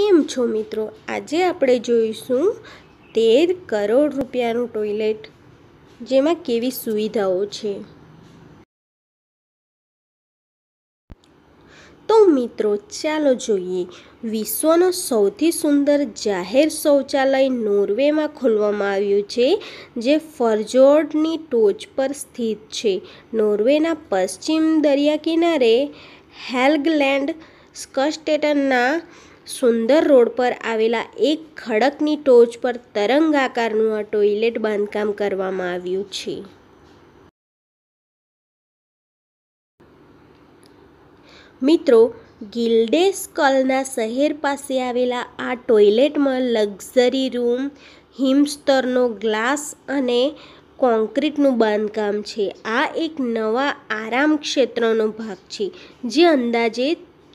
કેમ છો મિત્રો આજે આપણે જોઈશું તેર કરોડ રૂપિયાનું ટોયલેટ જેમાં કેવી સુવિધાઓ છે તો મિત્રો ચાલો જોઈએ વિશ્વનો સૌથી સુંદર જાહેર શૌચાલય નોર્વેમાં ખોલવામાં આવ્યું છે જે ફરજોડની ટોચ પર સ્થિત છે નોર્વેના પશ્ચિમ દરિયા કિનારે હેલ્ગલેન્ડ સ્કસ્ટેટનના સુંદર રોડ પર આવેલા એક ખડકની ટોચ પર તરંગ આકારનું આ ટોયલેટ બાંધકામ કરવામાં આવ્યું છે મિત્રો ગિલ્ડેસ્કલના શહેર પાસે આવેલા આ ટોયલેટમાં લક્ઝરી રૂમ હિમસ્તરનો ગ્લાસ અને કોન્ક્રીટનું બાંધકામ છે આ એક નવા આરામ ક્ષેત્રનો ભાગ છે જે અંદાજે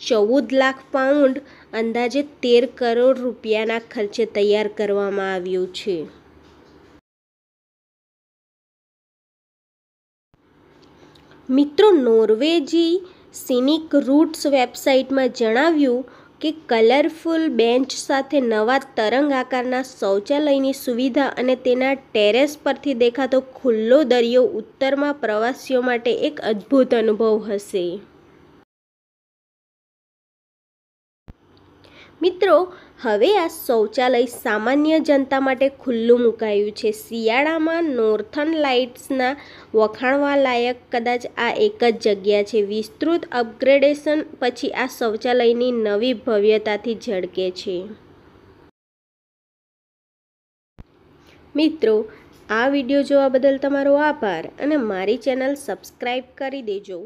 ચૌદ લાખ પાઉન્ડ અંદાજે તેર કરોડ રૂપિયાના ખર્ચે તૈયાર કરવામાં આવ્યું છે મિત્રો નોર્વેજી સિનિક રૂટ્સ વેબસાઇટમાં જણાવ્યું કે કલરફુલ બેન્ચ સાથે નવા તરંગ આકારના શૌચાલયની સુવિધા અને તેના ટેરેસ પરથી દેખાતો ખુલ્લો દરિયો ઉત્તરમાં પ્રવાસીઓ માટે એક અદ્ભુત અનુભવ હશે મિત્રો હવે આ શૌચાલય સામાન્ય જનતા માટે ખુલ્લું મુકાયું છે શિયાળામાં નોર્થન લાઇટ્સના વખાણવા લાયક કદાચ આ એક જ જગ્યા છે વિસ્તૃત અપગ્રેડેશન પછી આ શૌચાલયની નવી ભવ્યતાથી ઝળકે છે મિત્રો આ વિડીયો જોવા બદલ તમારો આભાર અને મારી ચેનલ સબસ્ક્રાઈબ કરી દેજો